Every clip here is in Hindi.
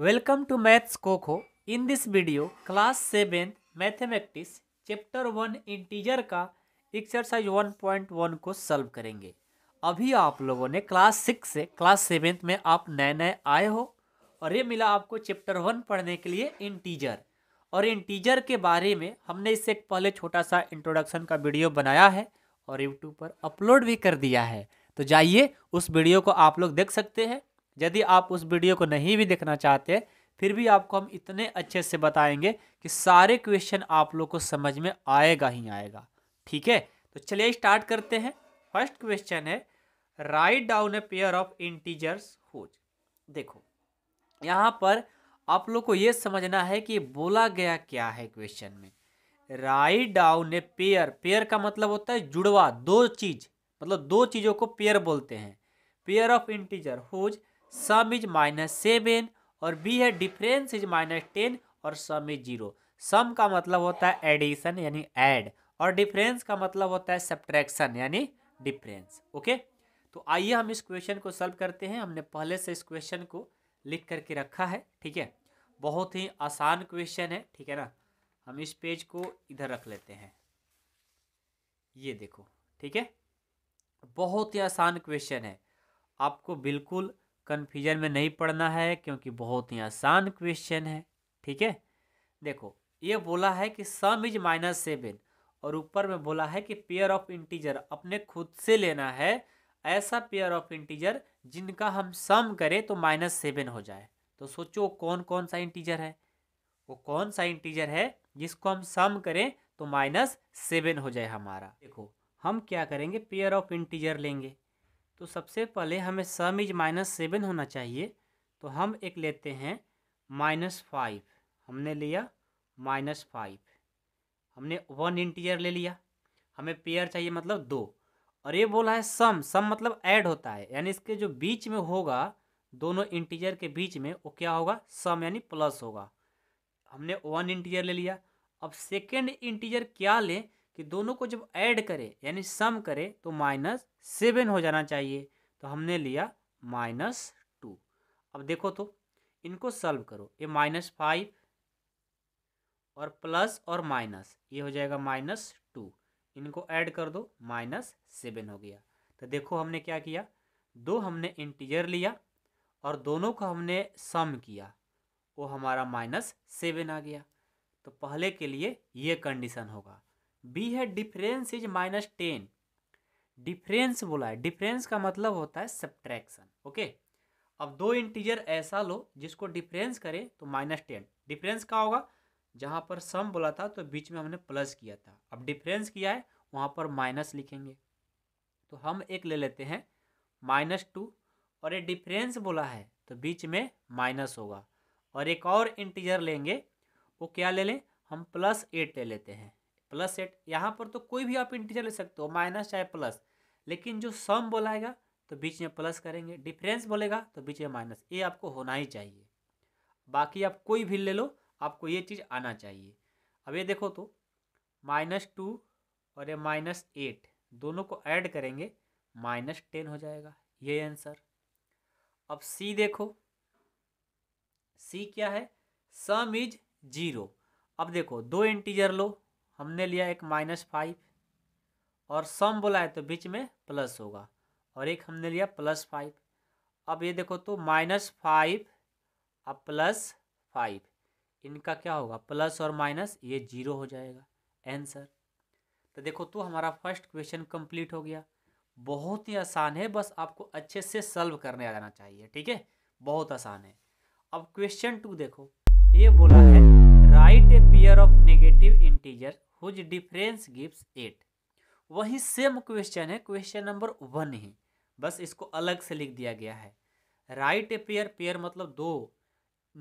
वेलकम टू मैथ्स कोखो in this video class seven mathematics chapter one integer का एक्सरसाइज वन पॉइंट वन को सॉल्व करेंगे अभी आप लोगों ने क्लास सिक्स से क्लास सेवेंथ में आप नए नए आए हो और ये मिला आपको चैप्टर वन पढ़ने के लिए इंटीजर और इंटीजर के बारे में हमने इससे पहले छोटा सा इंट्रोडक्शन का वीडियो बनाया है और यूट्यूब पर अपलोड भी कर दिया है तो जाइए उस वीडियो को आप लोग देख सकते हैं यदि आप उस वीडियो को नहीं भी देखना चाहते फिर भी आपको हम इतने अच्छे से बताएंगे कि सारे क्वेश्चन आप लोग को समझ में आएगा ही आएगा ठीक है तो चलिए स्टार्ट करते हैं फर्स्ट क्वेश्चन है write down a pair of integers whose देखो यहाँ पर आप लोग को ये समझना है कि बोला गया क्या है क्वेश्चन में write down a pair pair का मतलब होता है जुड़वा दो चीज मतलब दो चीज़ों को पेयर बोलते हैं pair of integer whose sum is minus seven और बी है डिफरेंस इज माइनस टेन और सम इज जीरो सम का मतलब होता है एडिशन यानी ऐड और डिफरेंस का मतलब होता है सब्ट्रैक्शन यानी डिफरेंस ओके तो आइए हम इस क्वेश्चन को सॉल्व करते हैं हमने पहले से इस क्वेश्चन को लिख करके रखा है ठीक है बहुत ही आसान क्वेश्चन है ठीक है ना हम इस पेज को इधर रख लेते हैं ये देखो ठीक है बहुत ही आसान क्वेश्चन है आपको बिल्कुल कन्फ्यूजन में नहीं पढ़ना है क्योंकि बहुत ही आसान क्वेश्चन है ठीक है देखो ये बोला है कि सम इज माइनस सेवन और ऊपर में बोला है कि पेयर ऑफ इंटीजर अपने खुद से लेना है ऐसा पेयर ऑफ इंटीजर जिनका हम सम करें तो माइनस सेवन हो जाए तो सोचो कौन कौन सा इंटीजर है वो कौन सा इंटीजर है जिसको हम सम करें तो माइनस सेवन हो जाए हमारा देखो हम क्या करेंगे पेयर ऑफ इंटीजर लेंगे तो सबसे पहले हमें सम इज माइनस सेवन होना चाहिए तो हम एक लेते हैं माइनस फाइव हमने लिया माइनस फाइव हमने वन इंटीजर ले लिया हमें पेयर चाहिए मतलब दो और ये बोला है सम सम मतलब ऐड होता है यानी इसके जो बीच में होगा दोनों इंटीजर के बीच में वो क्या होगा सम यानी प्लस होगा हमने वन इंटीजर ले लिया अब सेकेंड इंटीजर क्या लें कि दोनों को जब ऐड करें यानी सम करें तो माइनस सेवन हो जाना चाहिए तो हमने लिया माइनस टू अब देखो तो इनको सॉल्व करो ये माइनस फाइव और प्लस और माइनस ये हो जाएगा माइनस टू इनको ऐड कर दो माइनस सेवन हो गया तो देखो हमने क्या किया दो हमने इंटीजर लिया और दोनों को हमने सम किया वो हमारा माइनस सेवन आ गया तो पहले के लिए ये कंडीशन होगा बी है difference is minus ten difference बोला है डिफरेंस का मतलब होता है सब्ट्रैक्शन ओके अब दो इंटीजर ऐसा लो जिसको डिफरेंस करें तो माइनस टेन डिफरेंस का होगा जहाँ पर सम बोला था तो बीच में हमने प्लस किया था अब डिफरेंस किया है वहाँ पर माइनस लिखेंगे तो हम एक ले लेते हैं माइनस टू और ये डिफरेंस बोला है तो बीच में माइनस होगा और एक और इंटीजर लेंगे वो क्या ले लें हम प्लस एट ले लेते हैं प्लस एट यहाँ पर तो कोई भी आप इंटीजर ले सकते हो माइनस चाहे प्लस लेकिन जो सम बोलाएगा तो बीच में प्लस करेंगे डिफरेंस बोलेगा तो बीच में माइनस ये आपको होना ही चाहिए बाकी आप कोई भी ले लो आपको ये चीज़ आना चाहिए अब ये देखो तो माइनस टू और ये माइनस एट दोनों को ऐड करेंगे माइनस टेन हो जाएगा ये आंसर अब सी देखो सी क्या है सम इज जीरो अब देखो दो इंटीजर लो हमने लिया एक माइनस फाइव और सम बोला है तो बीच में प्लस होगा और एक हमने लिया प्लस फाइव अब ये देखो तो माइनस फाइव और प्लस फाइव इनका क्या होगा प्लस और माइनस ये जीरो हो जाएगा आंसर तो देखो तो हमारा फर्स्ट क्वेश्चन कंप्लीट हो गया बहुत ही आसान है बस आपको अच्छे से सल्व करने आ जाना चाहिए ठीक है बहुत आसान है अब क्वेश्चन टू देखो ये बोला है right a pair of negative integer whose difference gives eight वही सेम क्वेश्चन है क्वेश्चन नंबर वन ही बस इसको अलग से लिख दिया गया है राइट ए पेयर पेयर मतलब दो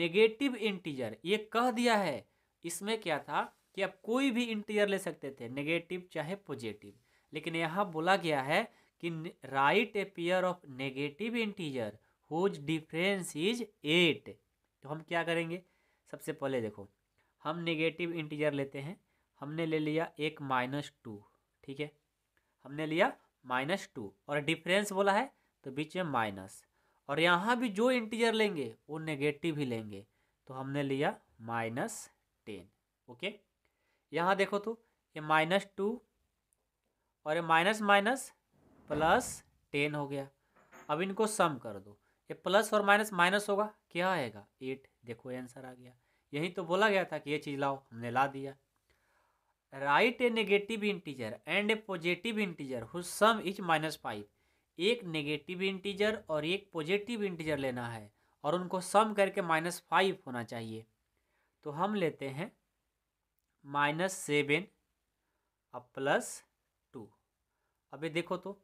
नेगेटिव इंटीजर ये कह दिया है इसमें क्या था कि आप कोई भी इंटीजर ले सकते थे नेगेटिव चाहे पॉजिटिव लेकिन यहाँ बोला गया है कि right a pair of negative integer whose difference is eight तो हम क्या करेंगे सबसे पहले देखो हम नेगेटिव इंटीजर लेते हैं हमने ले लिया एक माइनस टू ठीक है हमने लिया माइनस टू और डिफरेंस बोला है तो बीच में माइनस और यहाँ भी जो इंटीजर लेंगे वो नेगेटिव ही लेंगे तो हमने लिया माइनस टेन ओके यहाँ देखो तो ये माइनस टू और ये माइनस माइनस प्लस टेन हो गया अब इनको सम कर दो ये प्लस और माइनस माइनस होगा क्या आएगा एट देखो आंसर आ गया यही तो बोला गया था कि ये चीज़ लाओ हमने ला दिया right a negative integer and a positive integer who sum is minus five एक नेगेटिव इंटीजर और एक पॉजिटिव इंटीजर लेना है और उनको सम करके माइनस फाइव होना चाहिए तो हम लेते हैं माइनस सेवन अब प्लस टू अभी देखो तो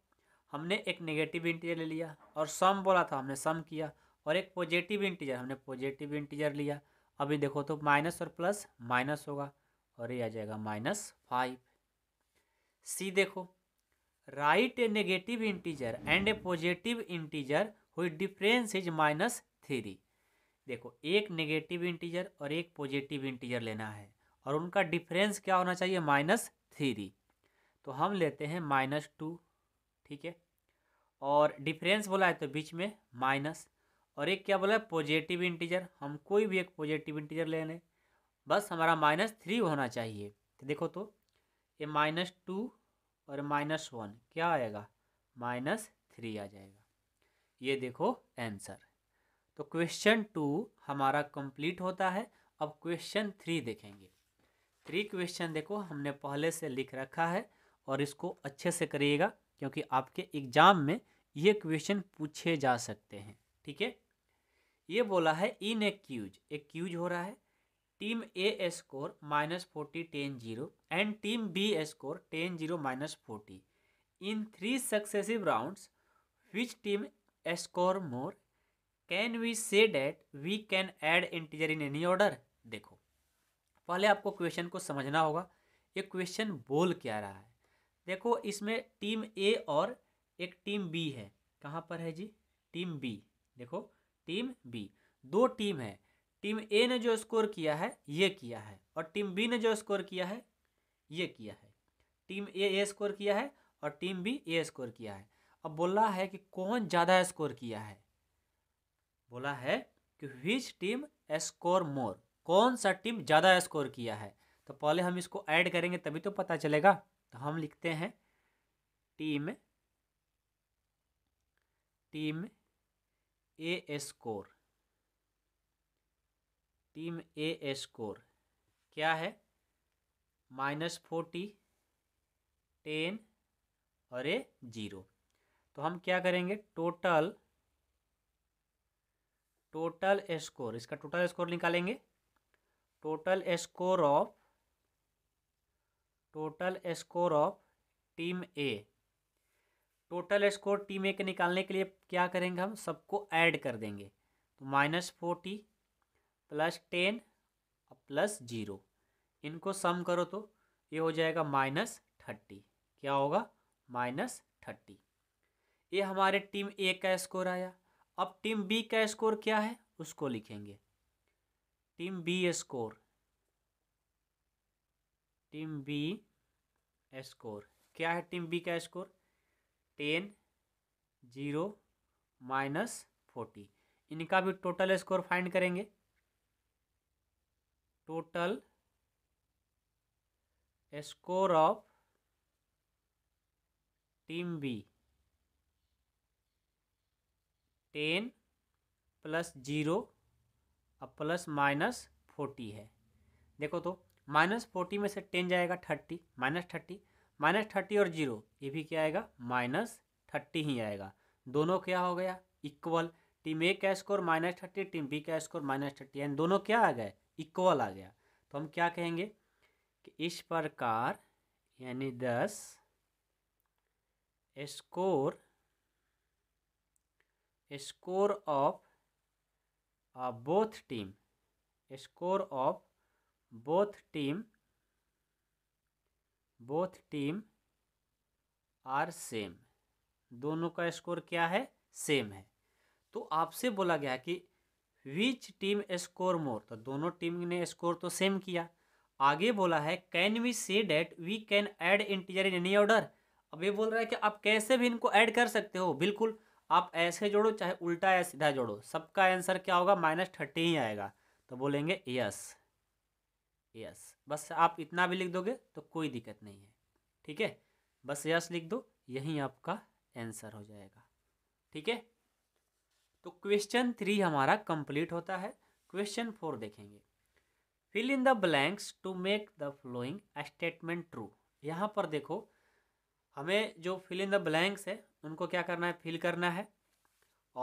हमने एक नेगेटिव इंटीजर ले लिया और सम बोला था हमने सम किया और एक पॉजिटिव इंटीजर हमने पॉजिटिव इंटीजर लिया अभी देखो तो माइनस और प्लस माइनस होगा और ये आ जाएगा माइनस फाइव सी देखो right a negative integer and a positive integer whose difference is minus three देखो एक नेगेटिव इंटीजर और एक पॉजिटिव इंटीजर लेना है और उनका डिफरेंस क्या होना चाहिए माइनस थ्री तो हम लेते हैं माइनस टू ठीक है और डिफरेंस बोला है तो बीच में माइनस और एक क्या बोला है पॉजिटिव इंटीजर हम कोई भी एक पॉजिटिव इंटीजर ले लें बस हमारा माइनस थ्री होना चाहिए तो देखो तो ये माइनस टू और माइनस वन क्या आएगा माइनस थ्री आ जाएगा ये देखो आंसर तो क्वेश्चन टू हमारा कंप्लीट होता है अब क्वेश्चन थ्री देखेंगे थ्री क्वेश्चन देखो हमने पहले से लिख रखा है और इसको अच्छे से करिएगा क्योंकि आपके एग्जाम में ये क्वेश्चन पूछे जा सकते हैं ठीक है ये बोला है इन ए क्यूज एक क्यूज हो रहा है team A score minus forty ten zero and team B score ten zero minus forty in three successive rounds which team score more can we say that we can add integer in any order देखो पहले आपको क्वेश्चन को समझना होगा ये क्वेश्चन बोल क्या रहा है देखो इसमें टीम ए और एक टीम बी है कहाँ पर है जी टीम बी देखो टीम बी दो टीम है टीम ए ने जो स्कोर किया है ये किया है और टीम बी ने जो स्कोर किया है ये किया है टीम ए ए स्कोर किया है और टीम बी ए स्कोर किया है अब बोला है कि कौन ज़्यादा स्कोर किया है बोला है कि विच टीम स्कोर मोर कौन सा टीम ज़्यादा स्कोर किया है तो पहले हम इसको ऐड करेंगे तभी तो पता चलेगा तो हम लिखते हैं team team A score team A score क्या है माइनस फोर्टी टेन और ए जीरो तो हम क्या करेंगे टोटल टोटल स्कोर इसका टोटल स्कोर निकालेंगे total score of total score of team A total score team A के निकालने के लिए क्या करेंगे हम सबको ऐड कर देंगे तो minus forty plus ten plus zero इनको सम करो तो ये हो जाएगा माइनस थर्टी क्या होगा माइनस थर्टी ये हमारे टीम ए का स्कोर आया अब टीम बी का स्कोर क्या है उसको लिखेंगे team B score team B score क्या है टीम बी का score ten zero minus forty इनका भी टोटल स्कोर फाइंड करेंगे total score of team B 10 plus zero और प्लस माइनस फोर्टी है देखो तो माइनस फोर्टी में से टेन जाएगा thirty minus thirty minus thirty और जीरो ये भी क्या आएगा माइनस थर्टी ही आएगा दोनों क्या हो गया इक्वल टीम ए का score minus thirty team B का स्कोर माइनस थर्टी यानी दोनों क्या आ गए इक्वल आ गया तो हम क्या कहेंगे कि इस प्रकार यानी दस score score of both team score of both team both team are same दोनों का स्कोर क्या है सेम है तो आपसे बोला गया कि विच टीम स्कोर मोर तो दोनों टीम ने स्कोर तो सेम किया आगे बोला है can we say that we can add integer in any order अब ये बोल रहा है कि आप कैसे भी इनको ऐड कर सकते हो बिल्कुल आप ऐसे जोड़ो चाहे उल्टा या सीधा जोड़ो सबका आंसर क्या होगा माइनस थर्टी ही आएगा तो बोलेंगे यस यस बस आप इतना भी लिख दोगे तो कोई दिक्कत नहीं है ठीक है बस यस लिख दो यही आपका आंसर हो जाएगा ठीक है तो क्वेश्चन थ्री हमारा कंप्लीट होता है क्वेश्चन फोर देखेंगे fill in the blanks to make the following statement true यहाँ पर देखो हमें जो फिल इन द ब्लैंक्स है उनको क्या करना है फिल करना है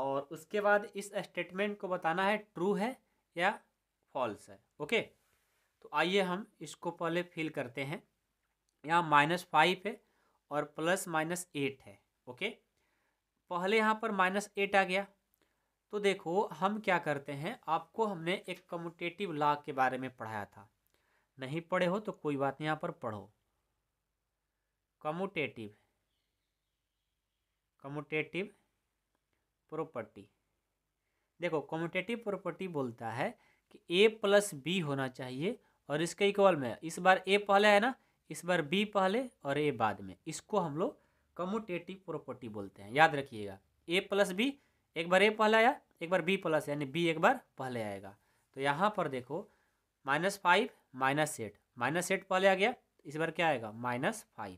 और उसके बाद इस स्टेटमेंट को बताना है ट्रू है या फॉल्स है ओके तो आइए हम इसको पहले फिल करते हैं यहाँ माइनस फाइव है और प्लस माइनस एट है ओके पहले यहाँ पर माइनस एट आ गया तो देखो हम क्या करते हैं आपको हमने एक कम्यूटेटिव ला के बारे में पढ़ाया था नहीं पढ़े हो तो कोई बात नहीं यहाँ पर पढ़ो कम्यूटेटिव कम्यूटेटिव प्रॉपर्टी देखो कम्यूटेटिव प्रॉपर्टी बोलता है कि ए प्लस बी होना चाहिए और इसके इक्वल में इस बार ए पहले है ना इस बार बी पहले और ए बाद में इसको हम लोग कम्यूटेटिव प्रॉपर्टी बोलते हैं याद रखिएगा ए प्लस बी एक बार ए पहले आया एक बार बी प्लस यानी बी एक बार पहले आएगा तो यहाँ पर देखो minus five minus eight minus eight पहले आ गया इस बार क्या आएगा माइनस फाइव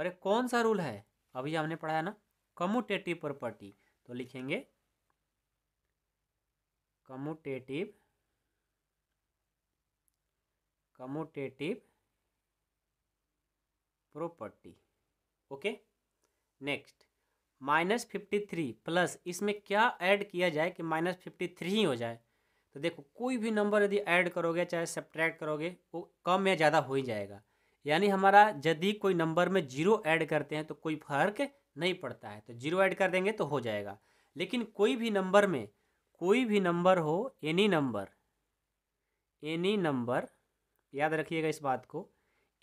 और एक कौन सा रूल है अभी हमने पढ़ाया ना कम्यूटेटिव प्रॉपर्टी तो लिखेंगे commutative commutative property okay next minus fifty three plus इसमें क्या ऐड किया जाए कि माइनस फिफ्टी थ्री ही हो जाए तो देखो कोई भी नंबर यदि ऐड करोगे चाहे सब्ट्रैक्ट करोगे वो कम या ज़्यादा हो ही जाएगा यानी हमारा यदि कोई नंबर में जीरो ऐड करते हैं तो कोई फर्क नहीं पड़ता है तो जीरो ऐड कर देंगे तो हो जाएगा लेकिन कोई भी नंबर में कोई भी नंबर हो एनी नंबर एनी नंबर याद रखिएगा इस बात को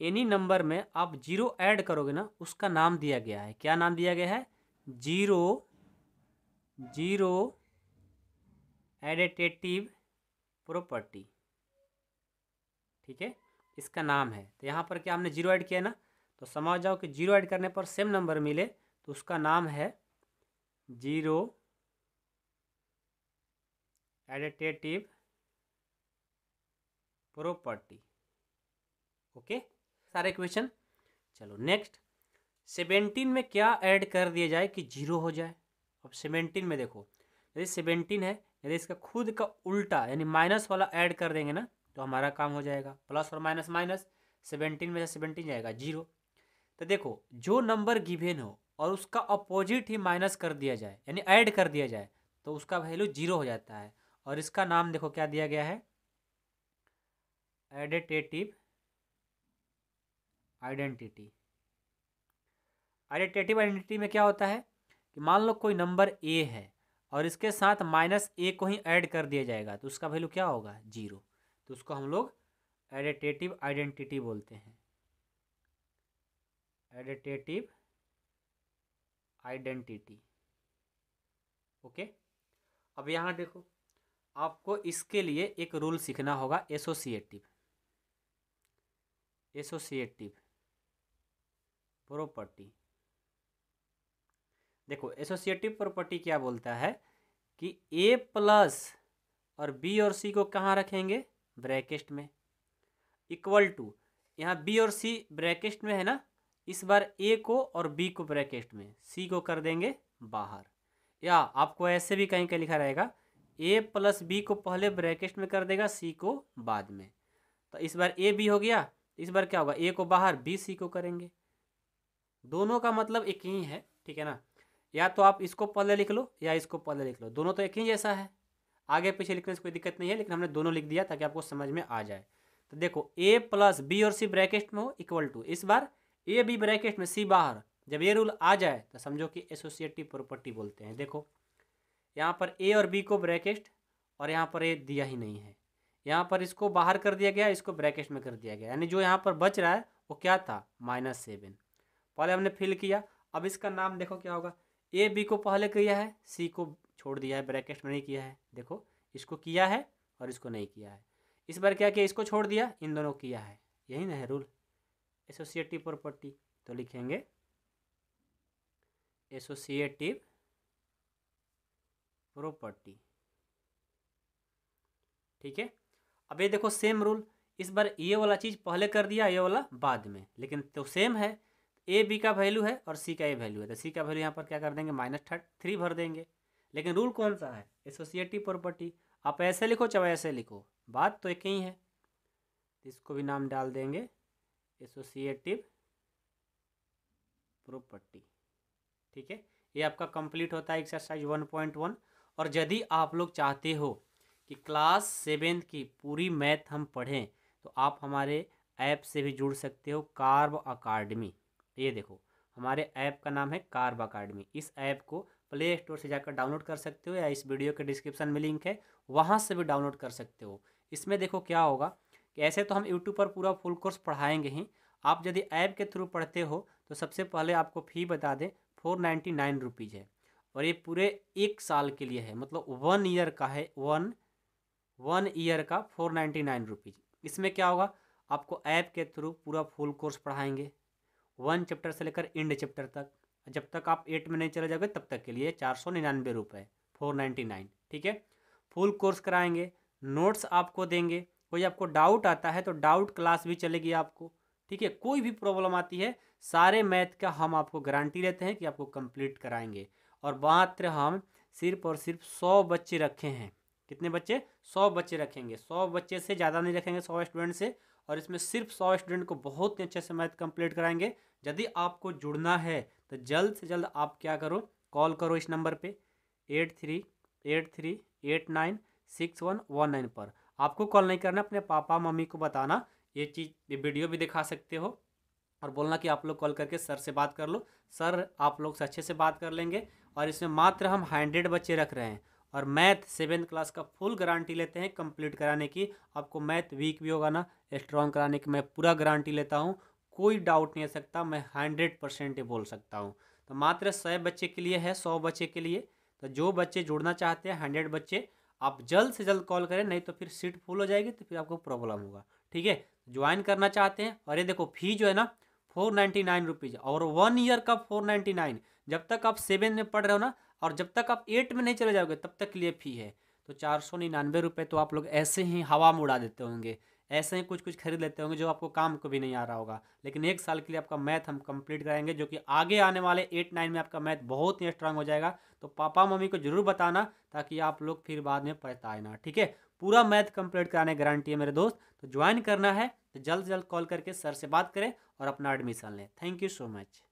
एनी नंबर में आप जीरो ऐड करोगे ना उसका नाम दिया गया है क्या नाम दिया गया है जीरो जीरो एडिटेटिव प्रॉपर्टी ठीक है इसका नाम है तो यहाँ पर क्या हमने जीरो ऐड किया ना तो समझ जाओ कि जीरो ऐड करने पर सेम नंबर मिले तो उसका नाम है जीरो एडेटेटिव प्रॉपर्टी ओके सारे क्वेश्चन चलो नेक्स्ट सेवेंटीन में क्या ऐड कर दिया जाए कि जीरो हो जाए अब सेवेंटीन में देखो यदि सेवेंटीन है यदि इसका खुद का उल्टा यानी माइनस वाला ऐड कर देंगे ना तो हमारा काम हो जाएगा प्लस और माइनस माइनस सेवेंटीन में सेवेंटीन जाएगा जीरो तो देखो जो नंबर गिवेन हो और उसका अपोजिट ही माइनस कर दिया जाए यानी ऐड कर दिया जाए तो उसका वैल्यू जीरो हो जाता है और इसका नाम देखो क्या दिया गया है एडिटेटिव आइडेंटिटी आइडेंटेटिव आइडेंटिटी में क्या होता है कि मान लो कोई नंबर ए है और इसके साथ माइनस ए को ही ऐड कर दिया जाएगा तो उसका वैल्यू क्या होगा जीरो तो उसको हम लोग एडिटेटिव आइडेंटिटी बोलते हैं एडिटेटिव आइडेंटिटी ओके अब यहाँ देखो आपको इसके लिए एक रूल सीखना होगा एसोसिएटिव एसोसिएटिव प्रॉपर्टी देखो एसोसिएटिव प्रॉपर्टी क्या बोलता है कि ए प्लस और बी और सी को कहाँ रखेंगे ब्रैकेस्ट में इक्वल टू यहाँ बी और सी ब्रैकेस्ट में है ना इस बार ए को और बी को ब्रैकेस्ट में सी को कर देंगे बाहर या आपको ऐसे भी कहीं कहीं लिखा रहेगा ए प्लस बी को पहले ब्रैकेस्ट में कर देगा सी को बाद में तो इस बार ए बी हो गया इस बार क्या होगा ए को बाहर बी सी को करेंगे दोनों का मतलब एक ही है ठीक है ना या तो आप इसको पहले लिख लो या इसको पहले लिख लो दोनों तो एक ही जैसा है आगे पीछे लिखने से कोई दिक्कत नहीं है लेकिन हमने दोनों लिख दिया ताकि आपको समझ में आ जाए तो देखो ए प्लस बी और सी ब्रैकेट में हो इक्वल टू इस बार ए बी ब्रैकेट में सी बाहर जब ये रूल आ जाए तो समझो कि एसोसिएटिव प्रॉपर्टी बोलते हैं देखो यहाँ पर ए और बी को ब्रैकेट और यहाँ पर ए दिया ही नहीं है यहाँ पर इसको बाहर कर दिया गया इसको ब्रैकेट में कर दिया गया यानी जो यहाँ पर बच रहा है वो क्या था माइनस सेवन पहले हमने फिल किया अब इसका नाम देखो क्या होगा ए बी को पहले किया है सी को छोड़ दिया है ब्रैकेट में नहीं किया है देखो इसको किया है और इसको नहीं किया है इस बार क्या किया इसको छोड़ दिया इन दोनों किया है यही ना है रूल एसोसिएटिव प्रॉपर्टी तो लिखेंगे एसोसिएटिव प्रॉपर्टी ठीक है अब ये देखो सेम रूल इस बार ये वाला चीज़ पहले कर दिया ये वाला बाद में लेकिन तो सेम है ए बी का वैल्यू है और सी का ए वैल्यू है तो सी का वैल्यू यहाँ पर क्या कर देंगे माइनस थर्ट थ्री भर देंगे लेकिन रूल कौन सा है एसोसिएटिव प्रॉपर्टी आप ऐसे लिखो चाहे ऐसे लिखो बात तो एक ही है इसको भी नाम डाल देंगे एसोसिएटिव प्रॉपर्टी ठीक है ये आपका कंप्लीट होता है एक्सरसाइज वन पॉइंट वन और यदि आप लोग चाहते हो कि क्लास सेवेंथ की पूरी मैथ हम पढ़ें तो आप हमारे ऐप से भी जुड़ सकते हो कार्ब अकाडमी ये देखो हमारे ऐप का नाम है कार्ब अकाडमी इस ऐप को प्ले स्टोर से जाकर डाउनलोड कर सकते हो या इस वीडियो के डिस्क्रिप्शन में लिंक है वहाँ से भी डाउनलोड कर सकते हो इसमें देखो क्या होगा कि ऐसे तो हम यूट्यूब पर पूरा फुल कोर्स पढ़ाएंगे ही आप यदि ऐप के थ्रू पढ़ते हो तो सबसे पहले आपको फ़ी बता दें फोर नाइन्टी नाइन रुपीज़ है और ये पूरे एक साल के लिए है मतलब वन ईयर का है वन वन ईयर का फोर नाइन्टी नाइन रुपीज़ इसमें क्या होगा आपको ऐप के थ्रू पूरा फुल कोर्स पढ़ाएंगे वन चैप्टर से लेकर एंड चैप्टर तक जब तक आप एट में नहीं चले जाओगे तब तक के लिए चार सौ निन्यानवे रुपये फोर नाइन्टी नाइन ठीक है फुल कोर्स कराएंगे नोट्स आपको देंगे कोई आपको डाउट आता है तो डाउट क्लास भी चलेगी आपको ठीक है कोई भी प्रॉब्लम आती है सारे मैथ का हम आपको गारंटी लेते हैं कि आपको कंप्लीट कराएंगे और मात्र हम सिर्फ और सिर्फ सौ बच्चे रखे हैं कितने बच्चे सौ बच्चे रखेंगे सौ बच्चे से ज़्यादा नहीं रखेंगे सौ स्टूडेंट से और इसमें सिर्फ सौ स्टूडेंट को बहुत ही अच्छे से मैथ कंप्लीट कराएंगे यदि आपको जुड़ना है तो जल्द से जल्द आप क्या करो कॉल करो इस नंबर पे eight three eight three eight nine six one one nine पर आपको कॉल नहीं करना अपने पापा मम्मी को बताना ये चीज़ ये वीडियो भी दिखा सकते हो और बोलना कि आप लोग कॉल करके सर से बात कर लो सर आप लोग से अच्छे से बात कर लेंगे और इसमें मात्र हम हंड्रेड बच्चे रख रहे हैं और मैथ सेवेंथ क्लास का फुल गारंटी लेते हैं कंप्लीट कराने की आपको मैथ वीक भी होगा ना स्ट्रॉन्ग कराने की मैं पूरा गारंटी लेता हूँ कोई डाउट नहीं आ सकता मैं हंड्रेड परसेंट ये बोल सकता हूँ तो मात्र सौ बच्चे के लिए है सौ बच्चे के लिए तो जो बच्चे जुड़ना चाहते हैं हंड्रेड बच्चे आप जल्द से जल्द कॉल करें नहीं तो फिर सीट फुल हो जाएगी तो फिर आपको प्रॉब्लम होगा ठीक है ज्वाइन करना चाहते हैं और ये देखो फी जो है ना फोर नाइन्टी नाइन रुपीज़ और वन ईयर का फोर नाइन्टी नाइन जब तक आप सेवन में पढ़ रहे हो ना और जब तक आप एट में नहीं चले जाओगे तब तक के लिए फ़ी है तो चार सौ निन्यानवे रुपये तो आप लोग ऐसे ही हवा में उड़ा देते होंगे ऐसे ही कुछ कुछ खरीद लेते होंगे जो आपको काम को भी नहीं आ रहा होगा लेकिन एक साल के लिए आपका मैथ हम कंप्लीट कराएंगे जो कि आगे आने वाले एट नाइन में आपका मैथ बहुत ही स्ट्रांग हो जाएगा तो पापा मम्मी को जरूर बताना ताकि आप लोग फिर बाद में पछताए ना ठीक है पूरा मैथ कंप्लीट कराने गारंटी है मेरे दोस्त तो ज्वाइन करना है तो जल्द से जल्द कॉल करके सर से बात करें और अपना एडमिशन लें थैंक यू सो मच